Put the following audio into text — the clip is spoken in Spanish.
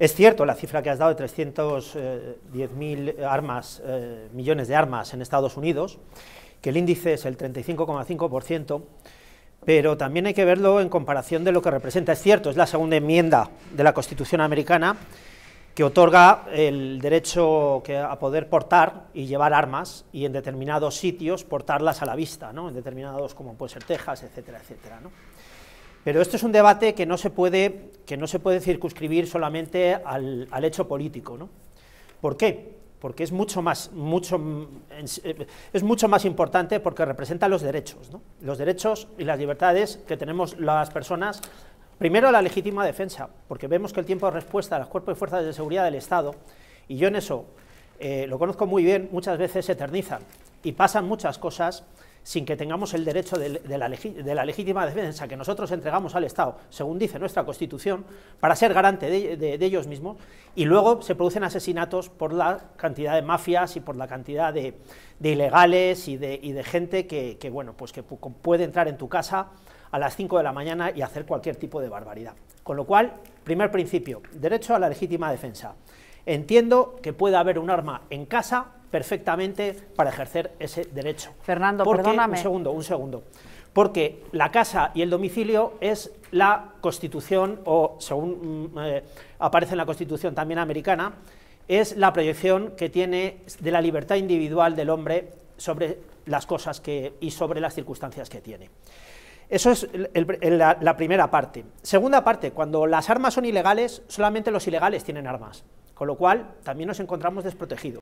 Es cierto la cifra que has dado de 310.000 eh, eh, armas, eh, millones de armas en Estados Unidos, que el índice es el 35,5%, pero también hay que verlo en comparación de lo que representa. Es cierto, es la segunda enmienda de la Constitución americana que otorga el derecho a poder portar y llevar armas y en determinados sitios portarlas a la vista, en determinados como puede ser Texas, etcétera, etcétera. Pero esto es un debate que no se puede, que no se puede circunscribir solamente al, hecho político. ¿Por qué? Porque es mucho, más, mucho, eh, es mucho más importante porque representa los derechos, ¿no? los derechos y las libertades que tenemos las personas. Primero, la legítima defensa, porque vemos que el tiempo de respuesta de los cuerpos y fuerzas de seguridad del Estado, y yo en eso eh, lo conozco muy bien, muchas veces se eternizan y pasan muchas cosas sin que tengamos el derecho de, la legítima defensa que nosotros entregamos al Estado, según dice nuestra Constitución, para ser garante de, ellos mismos, y luego se producen asesinatos por la cantidad de mafias y por la cantidad de, ilegales y de, gente que, bueno, pues que puede entrar en tu casa a las 5 de la mañana y hacer cualquier tipo de barbaridad. Con lo cual, primer principio, derecho a la legítima defensa. Entiendo que puede haber un arma en casa perfectamente para ejercer ese derecho. Fernando, perdóname. Un segundo, un segundo. Porque la casa y el domicilio es la Constitución, o según mm, eh, aparece en la Constitución también americana, es la proyección que tiene de la libertad individual del hombre sobre las cosas que, y sobre las circunstancias que tiene. Eso es la, primera parte. Segunda parte, cuando las armas son ilegales, solamente los ilegales tienen armas, con lo cual también nos encontramos desprotegidos.